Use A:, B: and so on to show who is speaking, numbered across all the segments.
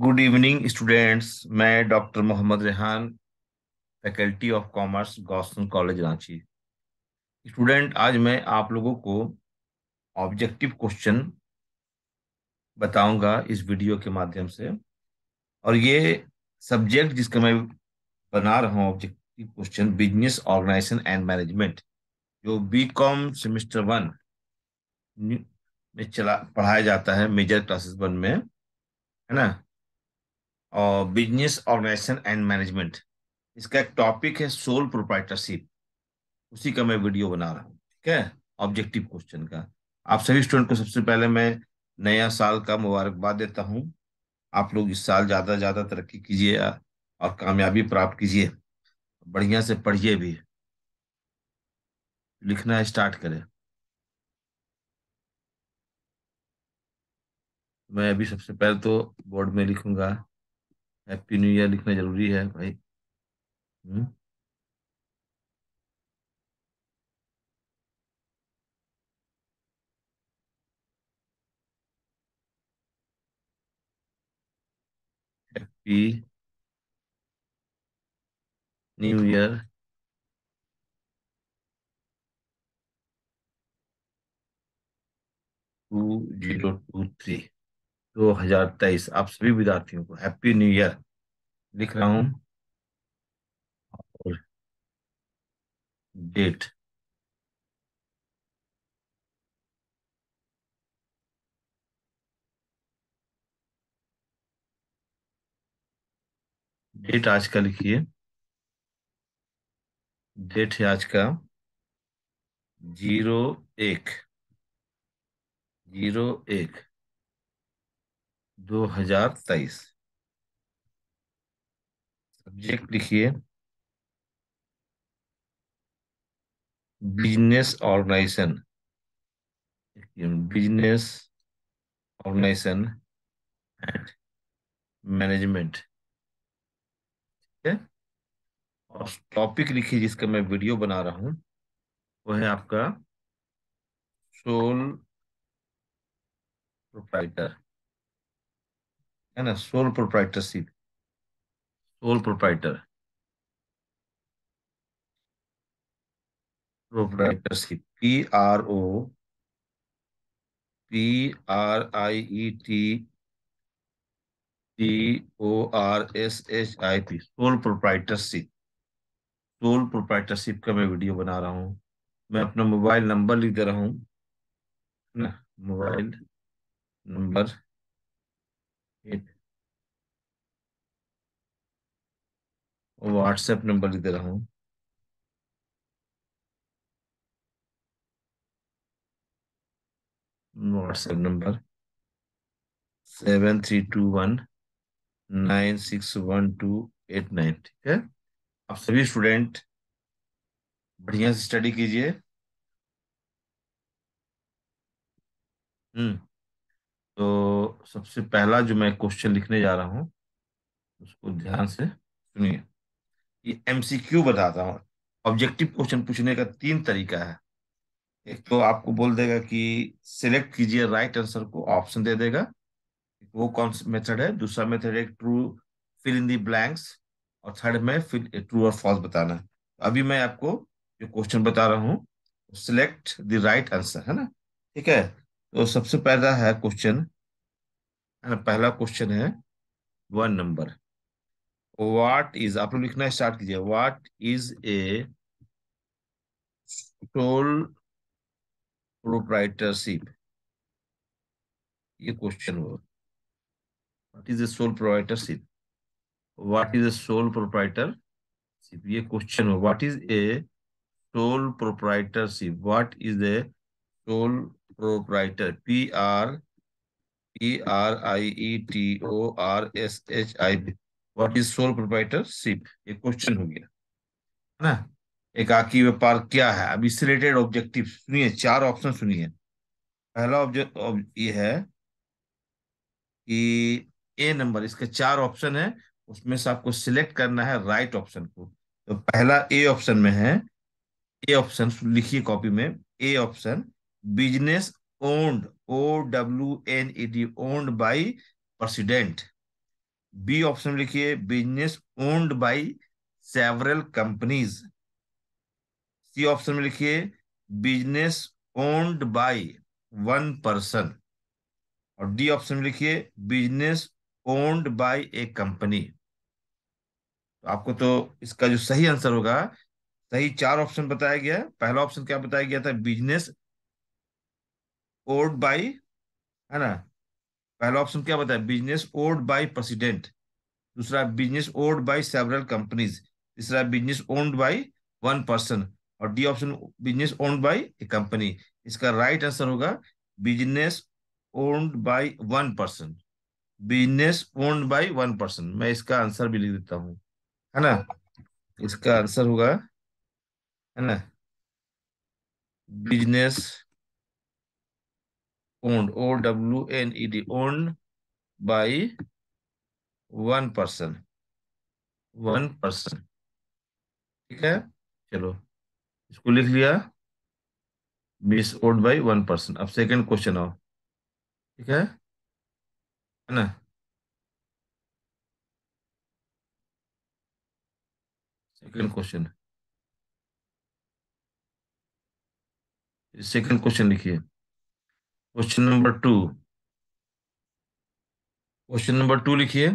A: Good evening students मैं doctor Mohammad Rehan faculty of commerce Gossner college Ranchi student आज मैं आप लोगों को ऑब्जेक्टिव क्वेश्चन बताऊंगा इस वीडियो के माध्यम से और ये सब्जेक्ट जिसका मैं बना रहा हूँ objective question business organisation and management जो बी कॉम सेमिस्टर वन में चला पढ़ाया जाता है मेजर क्लासेस वन में है ना बिजनेस ऑर्गेनाइजेशन एंड मैनेजमेंट इसका एक टॉपिक है सोल प्रोप्राइटरशिप उसी का मैं वीडियो बना रहा हूँ ठीक है ऑब्जेक्टिव क्वेश्चन का आप सभी स्टूडेंट को सबसे पहले मैं नया साल का मुबारकबाद देता हूँ आप लोग इस साल ज़्यादा से ज़्यादा तरक्की कीजिए और कामयाबी प्राप्त कीजिए बढ़िया से पढ़िए भी लिखना स्टार्ट करें मैं अभी सबसे पहले तो बोर्ड में लिखूंगा हैप्पी न्यू ईयर लिखना जरूरी है भाई happy new year two zero two three 2023 आप सभी विद्यार्थियों को हैप्पी न्यू ईयर लिख रहा हूं और डेट डेट आज का लिखिए डेट है आज का जीरो एक जीरो एक दो हजार तेईस सब्जेक्ट लिखिए business organisation business organisation and management ठीक है और टॉपिक लिखिए जिसका मैं वीडियो बना रहा हूं वो है आपका सोल प्रोप्राइटर है ना sole proprietorship sole proprietor proprietorship P R O P R I E T T O R S H I P sole proprietorship sole proprietorship का मैं वीडियो बना रहा हूँ मैं अपना मोबाइल नंबर लिख दे रहा हूँ ना मोबाइल नंबर व्हाट्सएप नंबर लिख दे रहा हूँ WhatsApp number seven three two one nine six one two eight nine ठीक है आप सभी स्टूडेंट बढ़िया से स्टडी कीजिए हम्म तो सबसे पहला जो मैं क्वेश्चन लिखने जा रहा हूँ उसको ध्यान से सुनिए ये एमसीक्यू बताता हूँ ऑब्जेक्टिव क्वेश्चन पूछने का तीन तरीका है एक तो आपको बोल देगा कि सिलेक्ट कीजिए राइट आंसर को ऑप्शन दे देगा वो कौन सा मेथड है दूसरा मेथड है true fill in the blanks और थर्ड में फिल ट्रू और फॉल्स बताना अभी मैं आपको जो क्वेश्चन बता रहा हूँ सिलेक्ट द राइट आंसर है ना ठीक है तो सबसे पहला है क्वेश्चन पहला क्वेश्चन है वन नंबर व्हाट इज आप लोग लिखना स्टार्ट कीजिए what is a sole proprietorship ये क्वेश्चन हो what is a sole proprietorship what is a sole proprietorship ये क्वेश्चन हो what is a sole proprietorship what is a sole proprietor P R P R I E T O R S H I B what is sole proprietorship ये question हो गया है ना एकाकी व्यापार क्या है अब इससे रिलेटेड ऑब्जेक्टिव सुनिए चार ऑप्शन सुनिए पहला ऑब्जेक्ट ये है कि ए नंबर इसके चार ऑप्शन है उसमें से आपको सिलेक्ट करना है राइट ऑप्शन को तो पहला ए ऑप्शन में है ए ऑप्शन लिखिए कॉपी में A option business owned O W N E D owned by president B option लिखिए business owned by several companies C option में लिखिए business owned by one person और D option में लिखिए business owned by a company तो आपको तो इसका जो सही आंसर होगा सही चार ऑप्शन बताया गया पहला ऑप्शन क्या बताया गया था बिजनेस ओड बाय है ना पहला ऑप्शन क्या बताया बिजनेस ओड बाय प्रेसिडेंट दूसरा business owned by several companies तीसरा business owned by one person और D option business owned by a company इसका राइट आंसर होगा business owned by one person business owned by one person मैं इसका answer भी लिख देता हूँ है ना इसका आंसर होगा है ना business owned, O-W-N-E-D, owned by one person. One person ठीक है चलो इसको लिख लिया बीस ओड बाई वन पर्सन अब सेकंड क्वेश्चन आओ ठीक है है ना सेकंड क्वेश्चन सेकंड क्वेश्चन लिखिए question number two question number two लिखिए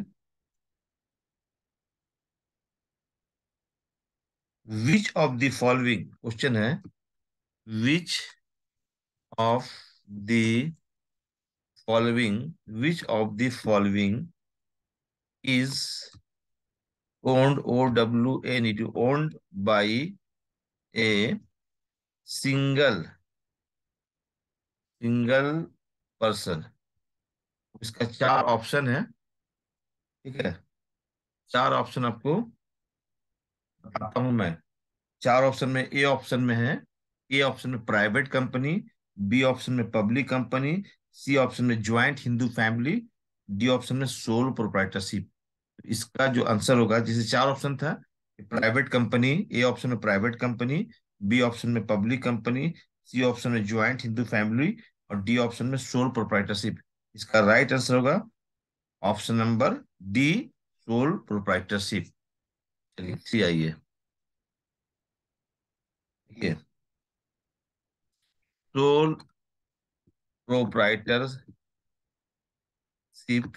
A: which of the following question है which of the following which of the following is owned O W N it owned by a single single person इसका चार option है ठीक है चार option आपको बताता हूं मैं चार ऑप्शन में ए ऑप्शन में है ए ऑप्शन में प्राइवेट कंपनी बी ऑप्शन में पब्लिक कंपनी सी ऑप्शन में joint Hindu family D option में सोल प्रोप्राइटरशिप तो इसका जो आंसर होगा जैसे चार ऑप्शन था प्राइवेट कंपनी ए ऑप्शन में प्राइवेट कंपनी बी ऑप्शन में पब्लिक कंपनी सी ऑप्शन में ज्वाइंट हिंदू फैमिली और डी ऑप्शन में सोल प्रोप्राइटरशिप इसका राइट आंसर होगा option number D sole proprietorship चलिए सी आइए ठीक है sole proprietorship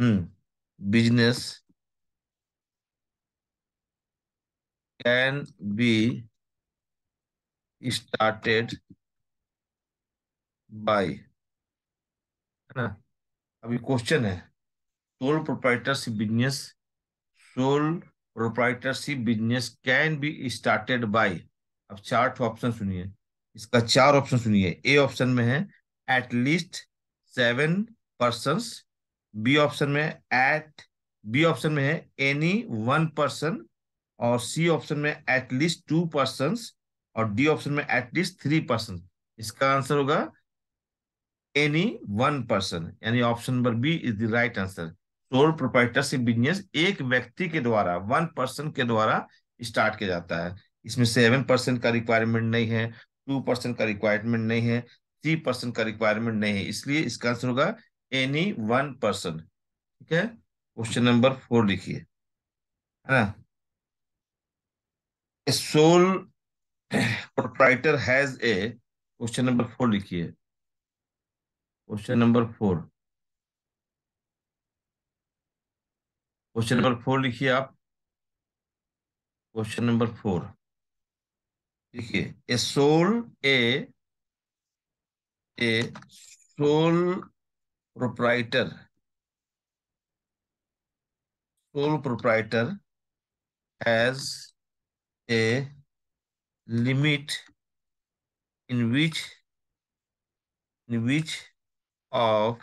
A: hmm business can be started by है ना अभी क्वेश्चन है sole proprietorship business sole proprietorship business can be started by अब चार ऑप्शन सुनिए इसका चार ऑप्शन सुनिए ए ऑप्शन में है at least seven person B option में एट बी ऑप्शन में है एनी वन पर्सन और सी ऑप्शन में एटलीस्ट टू पर्सन और डी ऑप्शन में एटलीस्ट थ्री पर्सन इसका आंसर होगा एनी वन पर्सन यानी option number B is the right answer sole proprietorship business एक व्यक्ति के द्वारा वन पर्सन के द्वारा स्टार्ट किया जाता है इसमें सेवन परसेंट का रिक्वायरमेंट नहीं है टू परसेंट का रिक्वायरमेंट नहीं है थ्री परसेंट का रिक्वायरमेंट नहीं है इसलिए इसका आंसर होगा एनी वन पर्सन ठीक है क्वेश्चन नंबर फोर लिखिए है ना sole proprietor has a question number four लिखिए question number four question number four लिखिए आप क्वेश्चन नंबर फोर देखिए a sole a a sole proprietor sole proprietor has a limit in which in which of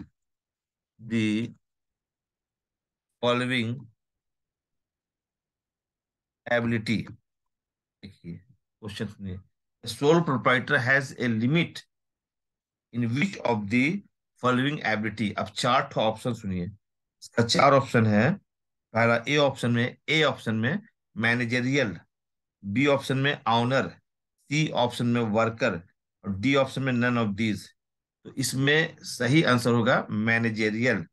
A: the following ability देखिए question सुनिए sole proprietor has a limit in which of the following ability अब चार ठो option सुनिए इसका चार option है पहला ए ऑप्शन में ए ऑप्शन में मैनेजरियल बी ऑप्शन में ऑनर सी ऑप्शन में वर्कर और डी ऑप्शन में नन ऑफ दीज तो इसमें सही आंसर होगा managerial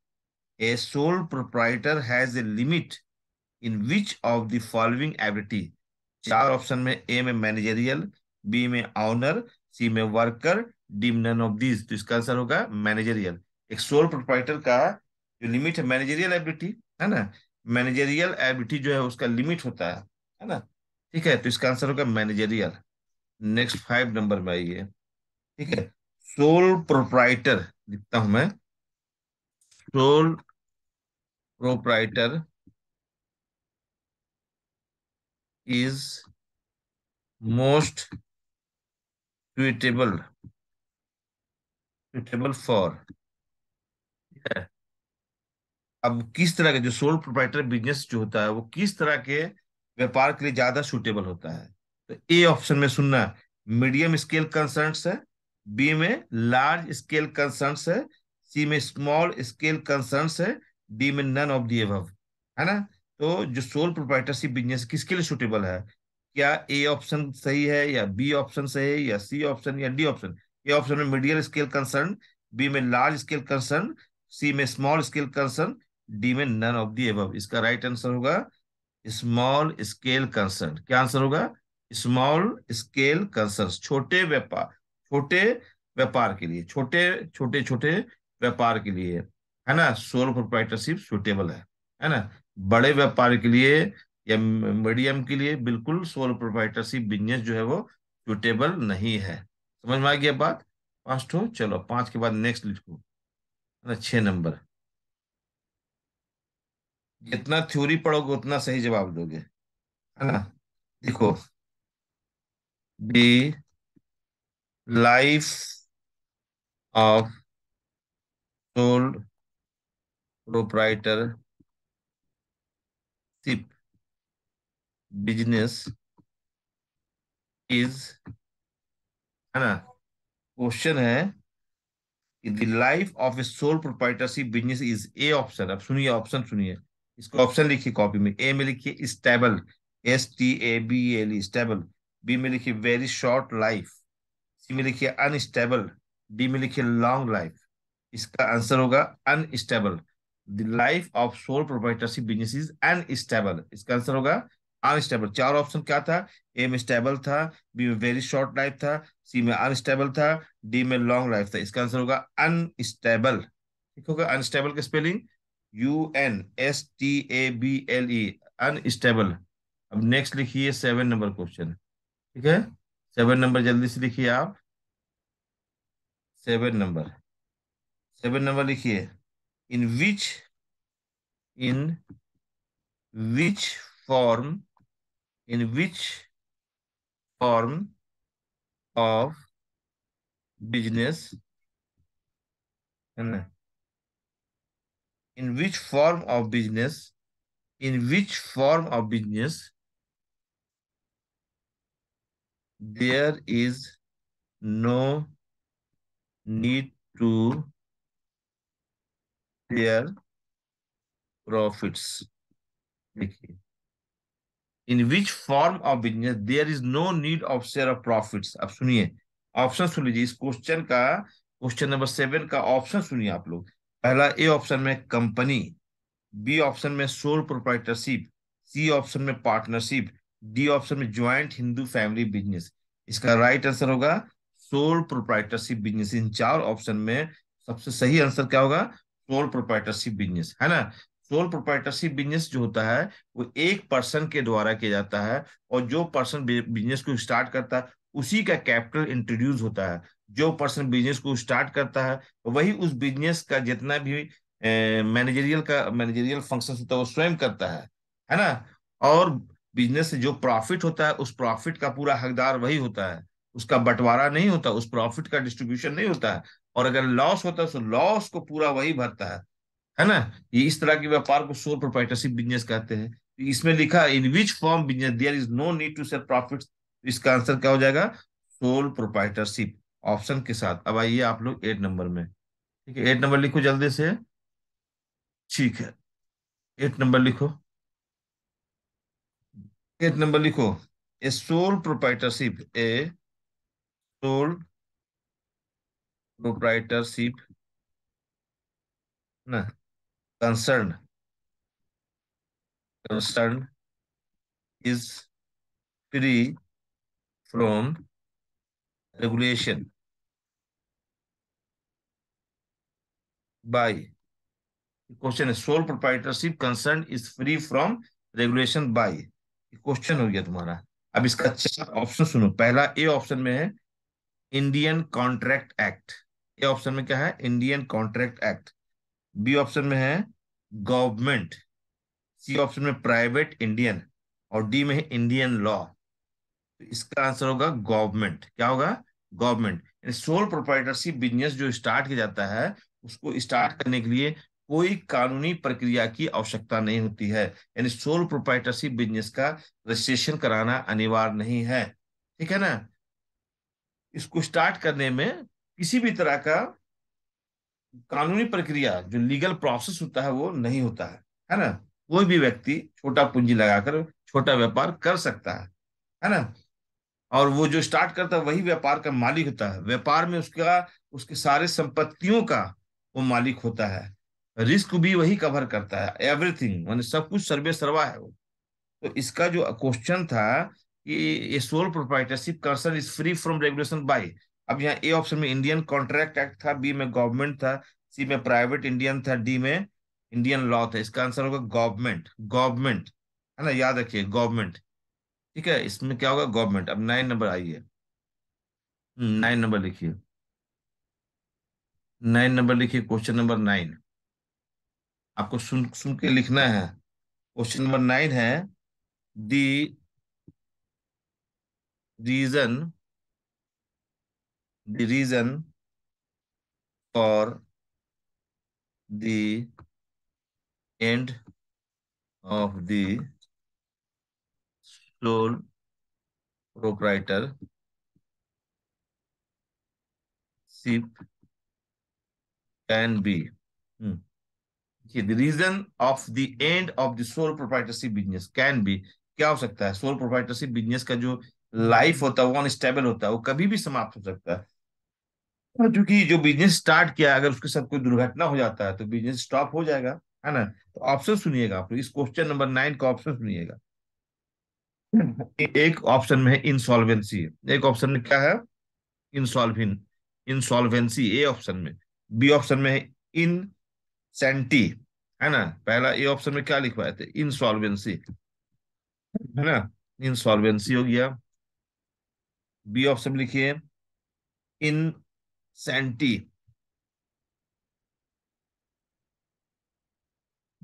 A: a sole proprietor has a limit in which of the following ability चार ऑप्शन में ए में मैनेजेरियल बी में ऑनर सी में वर्कर डी में नन ऑफ दीज तो इसका आंसर होगा मैनेजेरियल एक सोल प्रोप्राइटर का जो लिमिट है मैनेजेरियल एबिलिटी है ना मैनेजेरियल एबिलिटी जो है उसका लिमिट होता है है ना ठीक है तो इसका आंसर होगा मैनेजरियल नेक्स्ट फाइव नंबर में आइए ठीक है सोल प्रोप्राइटर लिखता हूं मैं sole proprietor is most suitable for ठीक है अब किस तरह के जो सोल प्रोप्राइटर बिजनेस जो होता है वो किस तरह के व्यापार के लिए ज्यादा सुटेबल होता है तो ए ऑप्शन में सुनना मीडियम स्केल कंसर्न है बी में लार्ज स्केल कंसर्न है सी में स्मॉल स्केल कंसर्न है डी में नन ऑफ दी एव है ना तो जो सोल प्रोप्राइटरशिप बिजनेस किसके लिए सुटेबल है क्या ए ऑप्शन सही है या बी ऑप्शन सही है या सी ऑप्शन या डी ऑप्शन ए ऑप्शन में मीडियम स्केल कंसर्न बी में लार्ज स्केल कंसर्न सी में स्मॉल स्केल कंसर्न डी में नन ऑफ दी एव इसका राइट आंसर होगा स्मॉल स्केल कंसर्न क्या आंसर होगा स्मॉल स्केल कंसर्न छोटे व्यापार छोटे व्यापार के लिए छोटे छोटे छोटे व्यापार के लिए है ना सोल प्रोप्राइटरशिप सुटेबल है है ना बड़े व्यापार के लिए या मीडियम के लिए बिल्कुल सोल प्रोप्राइटरशिप बिजनेस जो है वो सुटेबल नहीं है समझ में आ गया बात पांच ठो चलो पांच के बाद नेक्स्ट लिखो है ना छह नंबर हम्म। जितना थ्योरी पढ़ोगे उतना सही जवाब दोगे है ना देखो the life of sole proprietorship business is है ना क्वेश्चन है the life of a sole proprietorship business is a option अब सुनिए ऑप्शन सुनिए इसको ऑप्शन लिखिए कॉपी में ए में लिखिए stable S T A B L stable B में लिखिए वेरी शॉर्ट लाइफ सी में लिखिए अनस्टेबल डी में लिखिए लॉन्ग लाइफ इसका आंसर होगा unstable the life of sole proprietorship business is unstable इसका आंसर होगा अनस्टेबल चार ऑप्शन क्या था ए में स्टेबल था बी में वेरी शॉर्ट लाइफ था सी में अनस्टेबल था डी में लॉन्ग लाइफ था इसका आंसर होगा अनस्टेबल ठीक होगा अनस्टेबल का spelling U N S T A B L E unstable अब नेक्स्ट लिखिए सेवन नंबर क्वेश्चन ठीक है सेवन नंबर जल्दी से लिखिए आप सेवन नंबर सेवन नंबर लिखिए in which in which form in which form of business है ना in which form of business in which form of business there is no need to their profits देखिए in which form of business there is no need of share of profit आप सुनिए option सुन लीजिए इस question का question number seven का option सुनिए आप लोग पहला ए ऑप्शन में कंपनी बी ऑप्शन में सोल प्रोप्राइटरशिप सी ऑप्शन में पार्टनरशिप डी ऑप्शन में ज्वाइंट हिंदू फैमिली बिजनेस इसका राइट आंसर होगा सोल प्रोप्राइटरशिप बिजनेस इन चार ऑप्शन में सबसे सही आंसर क्या होगा सोल प्रोप्राइटरशिप बिजनेस है ना सोल प्रोप्राइटरशिप बिजनेस जो होता है वो एक पर्सन के द्वारा किया जाता है और जो पर्सन बिजनेस को स्टार्ट करता है उसी का कैपिटल इंट्रोड्यूस होता है जो पर्सन बिजनेस को स्टार्ट करता है वही उस बिजनेस का जितना भी मैनेजरियल का मैनेजरियल फंक्शन होता है वो स्वयं करता है है ना और बिजनेस से जो प्रॉफिट होता है उस प्रॉफिट का पूरा हकदार वही होता है उसका बंटवारा नहीं होता उस प्रॉफिट का डिस्ट्रीब्यूशन नहीं होता है और अगर लॉस होता है तो लॉस को पूरा वही भरता है है ना ये इस तरह के व्यापार को सोल प्रोपराइटरशिप बिजनेस कहते हैं इसमें लिखा in which form business there is no need to sell profit इसका आंसर क्या हो जाएगा सोल प्रोपराइटरशिप ऑप्शन के साथ अब आइए आप लोग एट नंबर में ठीक है एट नंबर लिखो जल्दी से ठीक है एट नंबर लिखो एट नंबर लिखो a sole proprietorship a sole proprietorship ना concern concern is free from regulation by question है sole proprietorship concern is free from regulation by question हो गया तुम्हारा अब इसका चार ऑप्शन सुनो पहला ए ऑप्शन में है Indian contract act A option में क्या है Indian contract act B option में है गवर्नमेंट सी ऑप्शन में प्राइवेट इंडियन और डी में है इंडियन लॉ तो इसका आंसर होगा गवर्नमेंट क्या होगा गवर्नमेंट सोल प्रोप्राइटरशिप बिजनेस जो स्टार्ट किया जाता है उसको स्टार्ट करने के लिए कोई कानूनी प्रक्रिया की आवश्यकता नहीं होती है यानी सोल प्रोप्राइटरशिप बिजनेस का रजिस्ट्रेशन कराना अनिवार्य नहीं है ठीक है ना इसको स्टार्ट करने में किसी भी तरह का कानूनी प्रक्रिया जो लीगल प्रोसेस होता है वो नहीं होता है है ना कोई भी व्यक्ति छोटा पूंजी लगाकर छोटा व्यापार कर सकता है है ना और वो जो स्टार्ट करता है वही व्यापार का मालिक होता है व्यापार में उसका उसके सारे संपत्तियों का वो मालिक होता है रिस्क भी वही कवर करता है एवरीथिंग मान सब कुछ सर्वे सर्वा है वो तो इसका जो क्वेश्चन था कि ये sole proprietorship concern is free from regulation by अब यहाँ ए ऑप्शन में इंडियन कॉन्ट्रैक्ट एक्ट था बी में गवर्नमेंट था सी में प्राइवेट इंडियन था डी में इंडियन लॉ था इसका आंसर होगा गवर्नमेंट गवर्नमेंट है ना याद रखिए गवर्नमेंट ठीक है इसमें क्या होगा गवर्नमेंट अब नाइन नंबर आइए नाइन नंबर लिखिए नाइन नंबर लिखिए क्वेश्चन नंबर नाइन आपको सुन सुन के लिखना है क्वेश्चन नंबर नाइन है the reason the reason for the end of the exclude proprietor ship can be hmm. okay, the reason of the end of the sole proprietorship business can be क्या हो सकता है sole proprietorship business का जो life होता है वो unstable होता है वो कभी भी समाप्त हो सकता है क्योंकि तो जो बिजनेस स्टार्ट किया अगर उसके साथ कोई दुर्घटना हो जाता है तो बिजनेस स्टॉप हो जाएगा है ना तो ऑप्शन सुनिएगा आप इस क्वेश्चन नंबर नाइन का ऑप्शन सुनिएगा एक ऑप्शन में है इंसॉल्वेंसी एक ऑप्शन में क्या है इंसॉल्विन इंसॉल्वेंसी ए ऑप्शन में बी ऑप्शन में है इन सेंटी है ना पहला ए ऑप्शन में क्या लिखवाए थे इंसॉल्वेंसी है ना इंसॉल्वेंसी हो गया बी ऑप्शन लिखिए insanity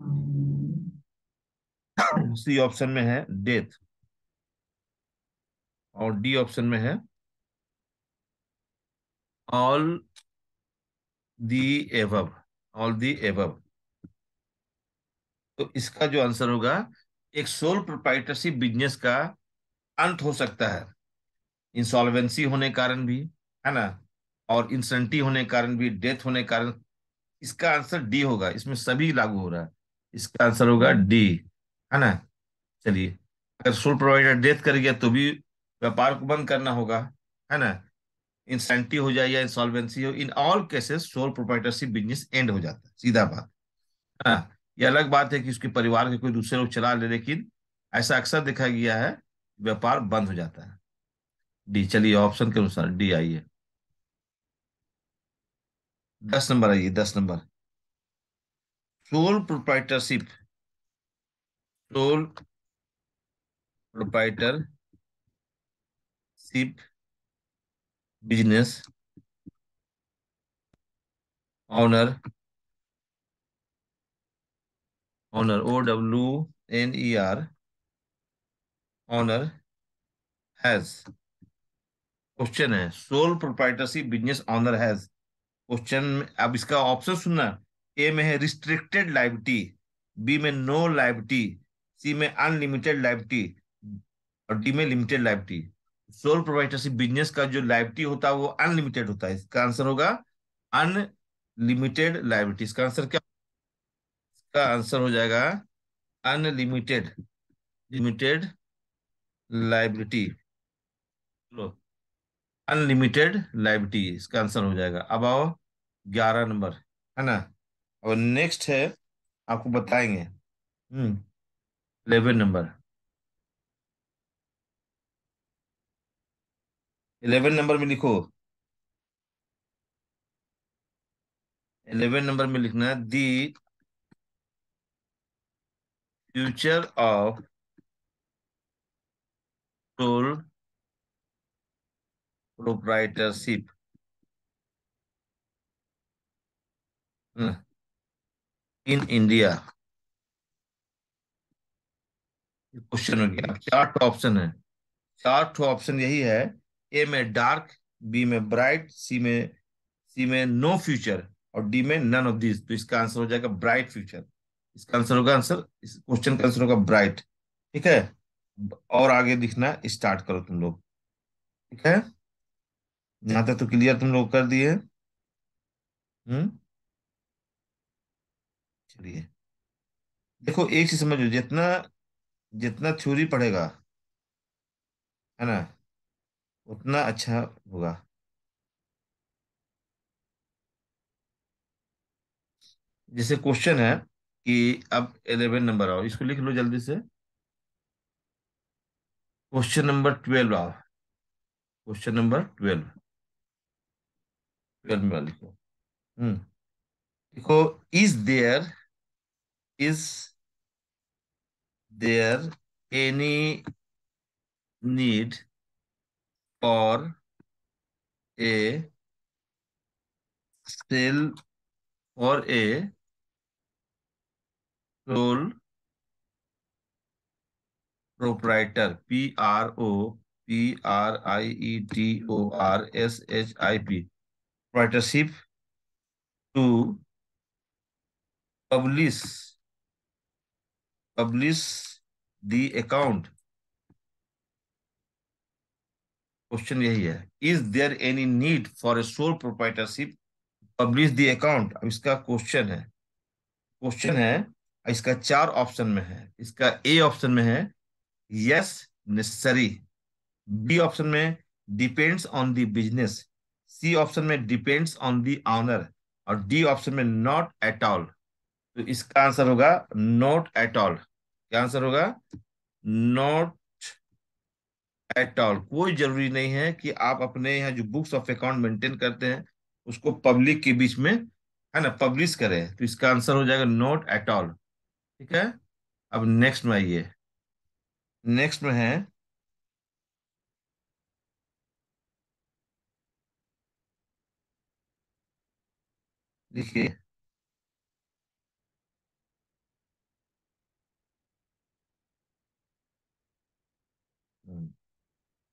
A: hmm. C option में है डेथ और डी ऑप्शन में है ऑल दी एवब ऑल दी एवब तो इसका जो आंसर होगा एक सोल प्रोपाइटरशिप बिजनेस का अंत हो सकता है इंसॉल्वेंसी होने कारण भी है ना और इंसेंटी होने कारण भी डेथ होने कारण इसका आंसर डी होगा इसमें सभी लागू हो रहा है इसका आंसर होगा डी है ना चलिए अगर सोल प्रोवाइडर डेथ कर गया तो भी व्यापार को बंद करना होगा है ना इंसेंटिव हो जाए या इंसॉल्वेंसी हो in all cases sole proprietorship business end हो जाता है सीधा बात ना हाँ, ये अलग बात है कि उसके परिवार के कोई दूसरे लोग चला ले लेकिन ऐसा अक्सर देखा गया है व्यापार बंद हो जाता है डी चलिए ऑप्शन के अनुसार डी आइए दस नंबर आइए दस number sole proprietorship sole proprietor ship business owner owner O W N E R owner has question है sole proprietorship business owner has question अब इसका ऑप्शन सुनना ए में है रिस्ट्रिक्टेड लाइबिलिटी बी में नो लाइबिलिटी सी में unlimited liability और D में limited liability sole proprietorship business का जो लाइबिलिटी होता है वो अनलिमिटेड होता है इसका आंसर होगा अनलिमिटेड लाइबिलिटी इसका आंसर क्या इसका आंसर हो जाएगा अनलिमिटेड लिमिटेड लाइबिलिटी चलो अनलिमिटेड लाइबिलिटी इसका आंसर हो जाएगा अब आओ ग्यारह नंबर है ना और नेक्स्ट है आपको बताएंगे हम्म इलेवन नंबर इलेवन नंबर में लिखो इलेवन नंबर में लिखना है the future of sole proprietorship hmm. In India question हो गया चार ऑप्शन है चार ऑप्शन यही है ए में डार्क बी में ब्राइट सी में सी में नो फ्यूचर और डी में नन ऑफ दिस तो इसका आंसर हो जाएगा ब्राइट फ्यूचर इसका आंसर होगा आंसर इस क्वेश्चन का आंसर होगा ब्राइट ठीक है और आगे दिखना स्टार्ट करो तुम लोग ठीक है यहां तक तो क्लियर तुम लोग कर दिए हम्म चलिए देखो एक चीज समझो जितना जितना थ्योरी पढ़ेगा है ना उतना अच्छा होगा जैसे क्वेश्चन है कि अब इलेवन नंबर आओ इसको लिख लो जल्दी से क्वेश्चन नंबर ट्वेल्व आओ क्वेश्चन नंबर ट्वेल्व ट्वेल्व में लिखो हम्म देखो is there is there any need or a cell or a sole proprietor P R O P R I E T O R S H I P proprietorship to publish publish the account question यही है is there any need for a sole proprietorship publish the account अब इसका question है question है इसका चार option में है इसका ए ऑप्शन में है यस नेसेसरी बी ऑप्शन में depends on the business C option में डिपेंड्स ऑन द ऑनर और डी ऑप्शन में नॉट एट ऑल तो इसका आंसर होगा नॉट एट ऑल क्या आंसर होगा नॉट एट ऑल कोई जरूरी नहीं है कि आप अपने यहाँ जो बुक्स ऑफ अकाउंट मेंटेन करते हैं उसको पब्लिक के बीच में है ना पब्लिश करें तो इसका आंसर हो जाएगा नोट एट ऑल ठीक है अब नेक्स्ट में आइए नेक्स्ट में है देखिए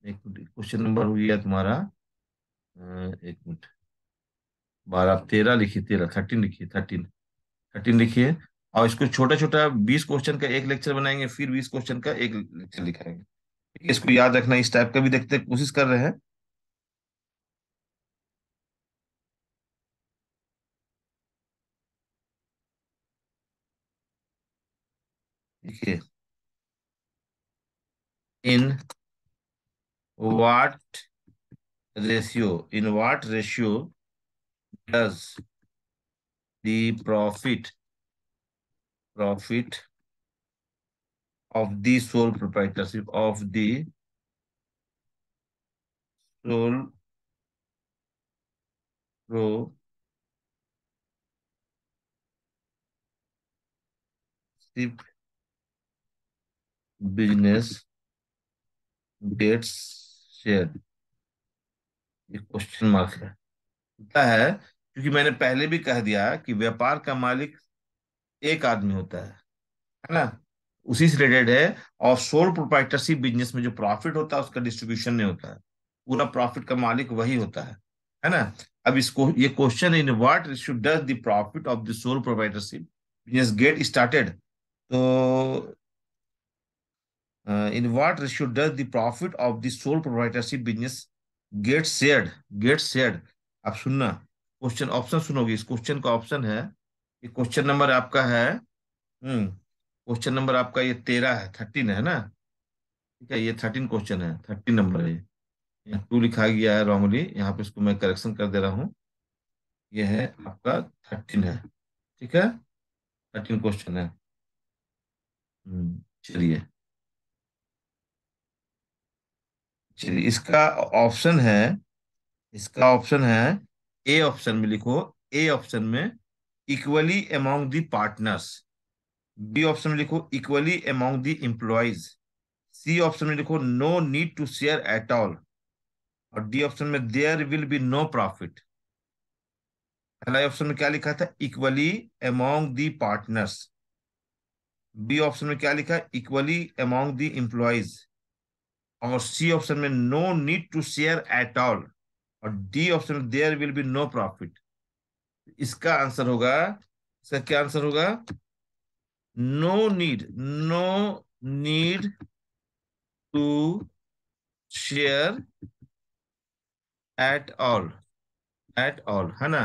A: एक मिनट क्वेश्चन नंबर हो गया तुम्हारा एक मिनट बारह तेरह लिखिए तेरह थर्टीन लिखिए थर्टीन थर्टीन लिखिए और इसको छोटा छोटा बीस क्वेश्चन का एक लेक्चर बनाएंगे फिर बीस क्वेश्चन का एक लेक्चर लिखाएंगे इसको याद रखना इस टाइप का भी देखते कोशिश कर रहे हैं देखिए in what ratio, in what ratio does the profit, profit of the sole proprietorship of the sole pro business gets share ये क्वेश्चन मार्क है होता है क्योंकि मैंने पहले भी कह दिया कि व्यापार का मालिक एक आदमी होता है है ना उसी से रिलेटेड है और सोल प्रोप्राइटरशिप बिजनेस में जो प्रॉफिट होता है उसका डिस्ट्रीब्यूशन नहीं होता है पूरा प्रॉफिट का मालिक वही होता है है ना अब इसको ये question in what should does the profit of the sole proprietorship business get started तो uh, in what ratio does the profit of the sole proprietorship business get shared get shared आप सुनना क्वेश्चन ऑप्शन सुनोगे इस question का option है ये question number आपका है क्वेश्चन हम्म, नंबर आपका ये तेरह है थर्टीन है ना ठीक है ये थर्टीन क्वेश्चन है थर्टीन नंबर है यहाँ टू लिखा गया है रॉन्गली यहाँ पे इसको मैं करेक्शन कर दे रहा हूँ ये है आपका थर्टीन है ठीक है थर्टीन क्वेश्चन है हम्म, चलिए चलिए इसका ऑप्शन है इसका ऑप्शन है ए ऑप्शन में लिखो ए ऑप्शन में equally among the partners B option में लिखो equally among the employees C option में लिखो no need to share at all और डी ऑप्शन में there will be no profit पहला ऑप्शन में क्या लिखा था equally among the partners B option में क्या लिखा इक्वली अमाउंग दी इम्प्लॉयज और सी ऑप्शन में no need to share at all और डी ऑप्शन में there will be no profit इसका आंसर होगा इसका क्या आंसर होगा no need no need to share at all at all है ना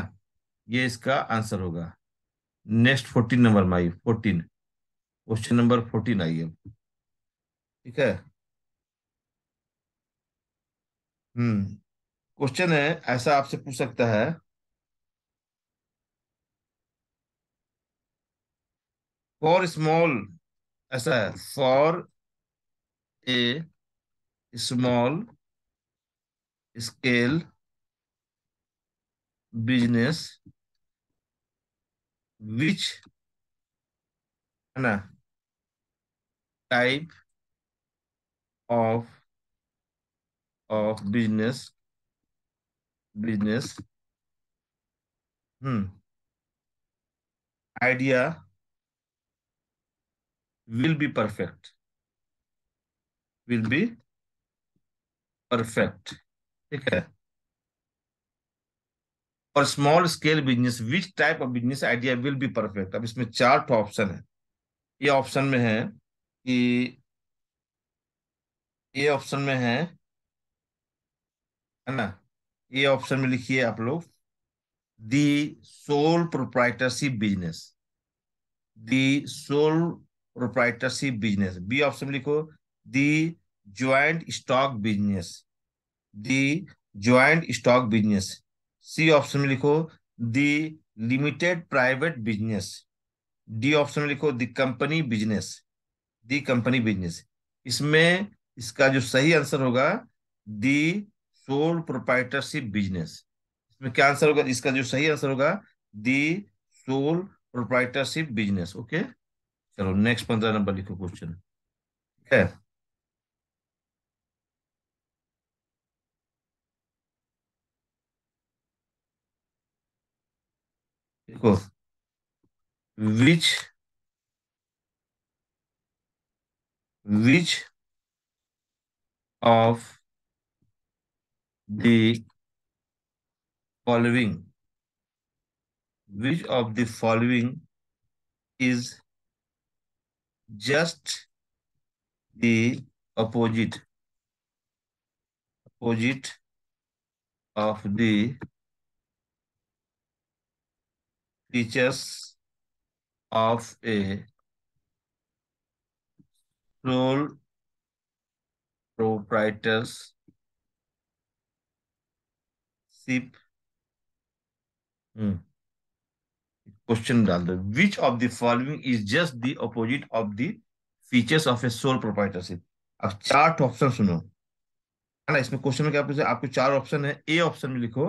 A: ये इसका आंसर होगा नेक्स्ट फोर्टीन नंबर में फोर्टीन क्वेश्चन नंबर फोर्टीन आई ठीक है हम्म क्वेश्चन है ऐसा आपसे पूछ सकता है फॉर स्मॉल ऐसा है for a small scale business which है ना type of of business business hmm, idea will be perfect will be perfect ठीक है और small scale business which type of business idea will be perfect अब इसमें चार ऑप्शन है ये ऑप्शन में है कि ये ऑप्शन में है है ना ये ऑप्शन में लिखिए आप लोग the sole proprietorship business the sole proprietorship business B option में लिखो the joint stock business the joint stock business C option में लिखो the limited private business D option में लिखो the company business the company business इसमें इसका जो सही आंसर होगा दी सोल प्रोप्राइटरशिप बिजनेस इसमें क्या आंसर होगा इसका जो सही आंसर होगा the sole proprietorship business okay चलो नेक्स्ट पंद्रह नंबर लिखो क्वेश्चन ठीक है देखो which which of the following which of the following is just the opposite opposite of the features of a sole proprietor's ship question hmm. डाल दो which of the following is just the opposite of the features of a sole proprietorship अब चार option सुनो है ना इसमें question में क्या पूछे आपको चार ऑप्शन है ए ऑप्शन में लिखो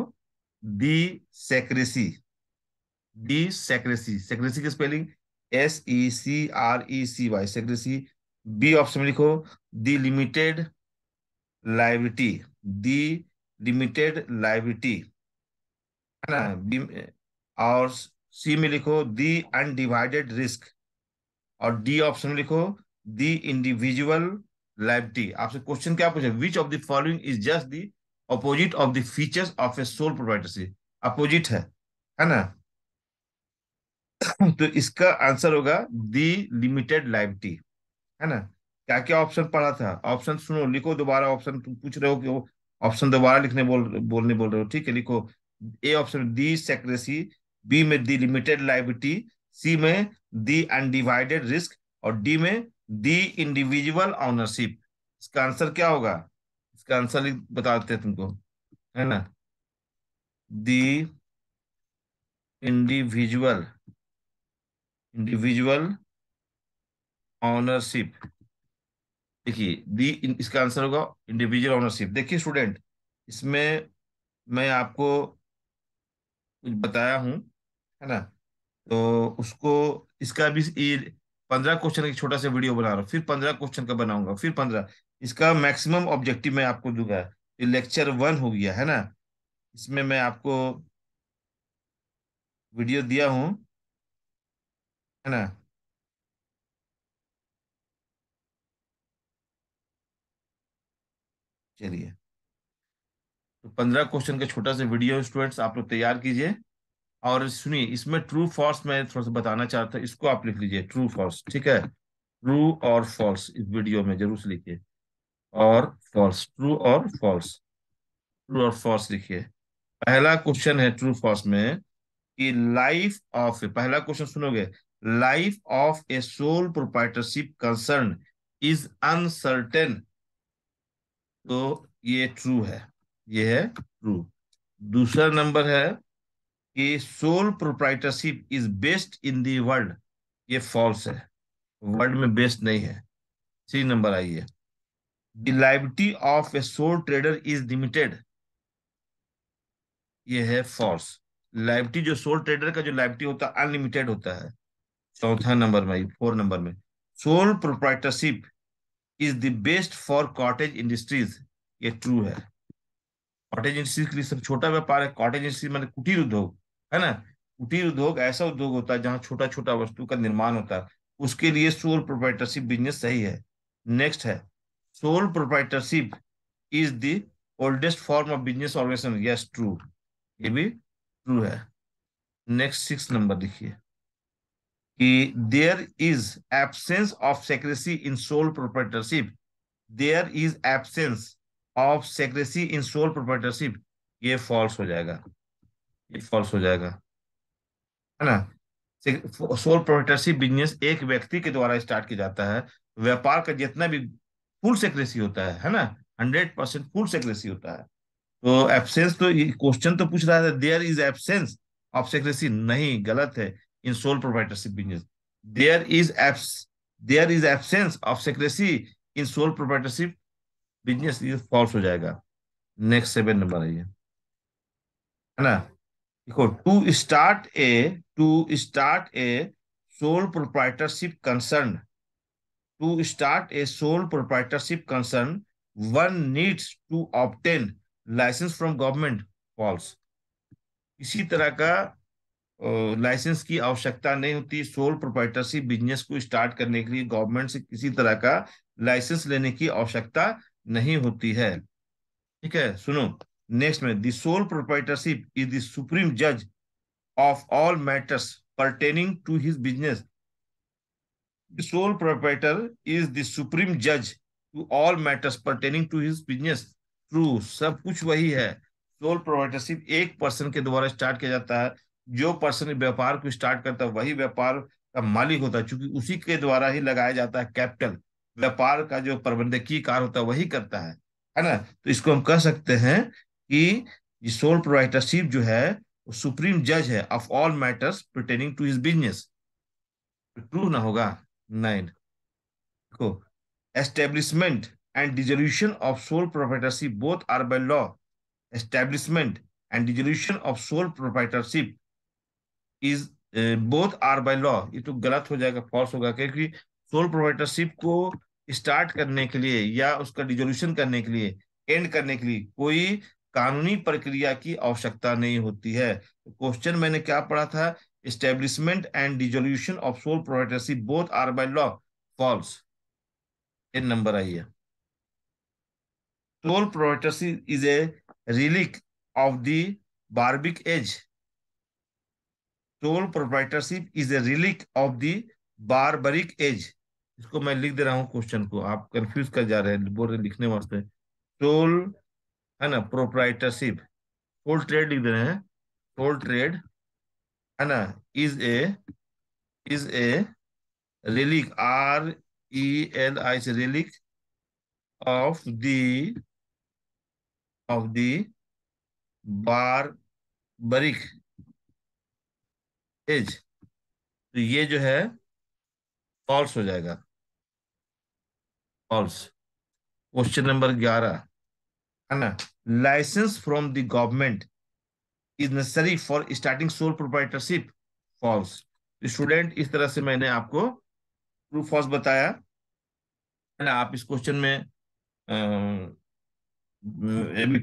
A: the secrecy the secrecy secrecy की spelling S E C R E C Y secrecy B option में लिखो the limited liability the limited liability है ना और सी में लिखो दी अनडिवाइडेड रिस्क और डी ऑप्शन में लिखो दी इंडिविजुअल लाइबिलिटी आपसे क्वेश्चन क्या पूछे which of the following is just the opposite of the features of a sole proprietorship opposite है है ना तो इसका आंसर होगा दी लिमिटेड लाइबिलिटी है ना क्या क्या ऑप्शन पढ़ा था ऑप्शन सुनो लिखो दोबारा ऑप्शन पूछ रहे हो कि ऑप्शन दोबारा लिखने बोल बोलने बोल रहे हो ठीक है लिखो A option the secrecy B में दी लिमिटेड लाइबिलिटी सी में दी अनडिवाइडेड रिस्क और डी में दी इंडिविजुअल ऑनरशिप इसका आंसर क्या होगा इसका आंसर बता देते हैं तुमको है ना दी इंडिविजुअल इंडिविजुअल ऑनरशिप देखिए दी इसका आंसर होगा इंडिविजुअल ऑनरशिप देखिए स्टूडेंट इसमें मैं आपको कुछ बताया हूँ है ना तो उसको इसका भी पंद्रह क्वेश्चन का छोटा सा वीडियो बना रहा हूँ फिर पंद्रह क्वेश्चन का बनाऊंगा फिर पंद्रह इसका मैक्सिमम ऑब्जेक्टिव मैं आपको दूंगा ये लेक्चर वन हो गया है ना इसमें मैं आपको वीडियो दिया हूँ है ना चलिए तो पंद्रह क्वेश्चन का छोटा सा वीडियो स्टूडेंट्स आप लोग तैयार कीजिए और सुनिए इसमें ट्रू फॉल्स मैं थोड़ा सा बताना चाहता हूँ इसको आप लिख लीजिए ट्रू फॉल्स ठीक है ट्रू और फॉल्स इस वीडियो में जरूर से लिखिए और फॉल्स ट्रू और फॉल्स ट्रू और फॉल्स लिखिए पहला क्वेश्चन है ट्रू फॉल्स में कि लाइफ ऑफ पहला क्वेश्चन सुनोगे life of a sole proprietorship concern is uncertain तो ये ट्रू है ये है ट्रू दूसरा नंबर है कि sole proprietorship is best in the world ये फॉल्स है वर्ल्ड में बेस्ट नहीं है सी नंबर आइए the liability of a sole trader is limited ये है फॉल्स लाइबिलिटी जो सोल ट्रेडर का जो लाइबिलिटी होता है अनलिमिटेड होता है चौथा नंबर में फोर नंबर में sole proprietorship is the best for cottage industries ये ट्रू है कॉटेज इंडस्ट्रीज के लिए सब छोटा व्यापार है कॉटेज इंडस्ट्री मतलब कुटीर उद्योग है ना कुटीर उद्योग ऐसा उद्योग होता है जहां छोटा छोटा वस्तु का निर्माण होता है उसके लिए सोल प्रोप्राइटरशिप बिजनेस सही है नेक्स्ट है sole proprietorship is the oldest form of business organisation yes true ये भी ट्रू है नेक्स्ट सिक्स नंबर देखिए कि there is absence of secrecy in sole proprietorship there is absence of secrecy in sole proprietorship ये false हो जाएगा ये false हो जाएगा है ना सोल प्रोपर्टरशिप बिजनेस एक व्यक्ति के द्वारा स्टार्ट किया जाता है व्यापार का जितना भी फुल सेक्रेसी होता है है ना हंड्रेड परसेंट फुल सेक्रेसी होता है तो एब्सेंस तो क्वेश्चन तो पूछ रहा है there is absence of secrecy नहीं गलत है in sole proprietorship business. There is abs there is absence of secrecy in sole proprietorship business ये false हो जाएगा. Next seven number है ये. ना? देखो to start a to start a sole proprietorship concern to start a sole proprietorship concern one needs to obtain license from government false इसी तरह का लाइसेंस की आवश्यकता नहीं होती सोल प्रोपर्टरशिप बिजनेस को स्टार्ट करने के लिए गवर्नमेंट से किसी तरह का लाइसेंस लेने की आवश्यकता नहीं होती है ठीक है सुनो नेक्स्ट में दोल सोल इज द सुप्रीम जज of all matters pertaining to his business The sole is is the supreme judge to all matters pertaining to his सब कुछ वही है. सोल प्रोपर्टरशिप एक पर्सन के द्वारा स्टार्ट किया जाता है जो पर्सन व्यापार को स्टार्ट करता है वही व्यापार का मालिक होता है चूंकि उसी के द्वारा ही लगाया जाता है कैपिटल व्यापार का जो प्रबंधकीय कार्य होता है वही करता है है ना तो इसको हम कह सकते हैं कि सोल प्रोवाइटरशिप जो है वो सुप्रीम जज है of all matters pertaining to his business true ना होगा नाइन देखो establishment and dissolution of sole proprietorship both are by law establishment and dissolution of sole proprietorship is both are by law ये तो गलत हो जाएगा फॉल्स होगा क्योंकि सोल प्रोवाइटरशिप को स्टार्ट करने के लिए या उसका डिजोल्यूशन करने के लिए एंड करने के लिए कोई कानूनी प्रक्रिया की आवश्यकता नहीं होती है क्वेश्चन तो मैंने क्या पढ़ा था establishment and dissolution of sole proprietorship both are by law false एन नंबर आई है sole proprietorship is a relic of the barbaric age sole proprietorship is a relic of the barbaric age इसको मैं लिख दे रहा हूँ क्वेश्चन को आप कंफ्यूज कर जा रहे हैं बोल रहे लिखने वास्ते टोल है ना प्रोप्राइटरशिप टोल ट्रेड लिख दे रहे हैं टोल ट्रेड है ना is a is a relic R E L I से relic of the of the barbaric is तो ये जो है फॉल्स हो जाएगा फॉल्स क्वेश्चन नंबर ग्यारह है ना licence from the government is necessary for starting sole proprietorship false student इस तरह से मैंने आपको ट्रू फॉल्स बताया है ना आप इस क्वेश्चन में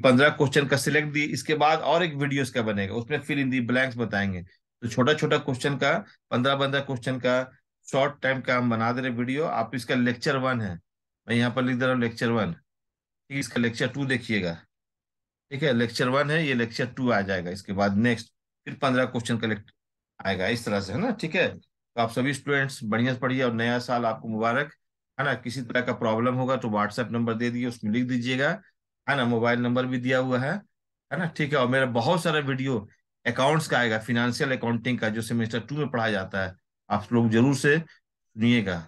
A: पंद्रह क्वेश्चन का सिलेक्ट दी इसके बाद और एक वीडियो इसका बनेगा उसमें फिर इन दी ब्लैंक्स बताएंगे तो छोटा छोटा क्वेश्चन का पंद्रह पंद्रह क्वेश्चन का शॉर्ट टाइम का हम बना दे रहे वीडियो आप इसका लेक्चर वन है मैं यहाँ पर लिख दे रहा हूँ लेक्चर वन ठीक इसका लेक्चर टू देखिएगा ठीक है लेक्चर वन है ये लेक्चर टू आ जाएगा इसके बाद नेक्स्ट फिर पंद्रह क्वेश्चन का लेक्चर आएगा इस तरह से है ना ठीक है तो आप सभी स्टूडेंट्स बढ़िया से पढ़िए और नया साल आपको मुबारक है ना किसी तरह का प्रॉब्लम होगा तो व्हाट्सएप नंबर दे दिए उसमें लिख दीजिएगा है ना मोबाइल नंबर भी दिया हुआ है है ना ठीक है और मेरा बहुत सारा वीडियो अकाउंट्स का आएगा फिनेंशियल अकाउंटिंग का जो सेमेस्टर टू में पढ़ाया जाता है आप लोग जरूर से सुनिएगा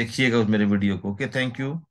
A: देखिएगा उस मेरे वीडियो को ओके थैंक यू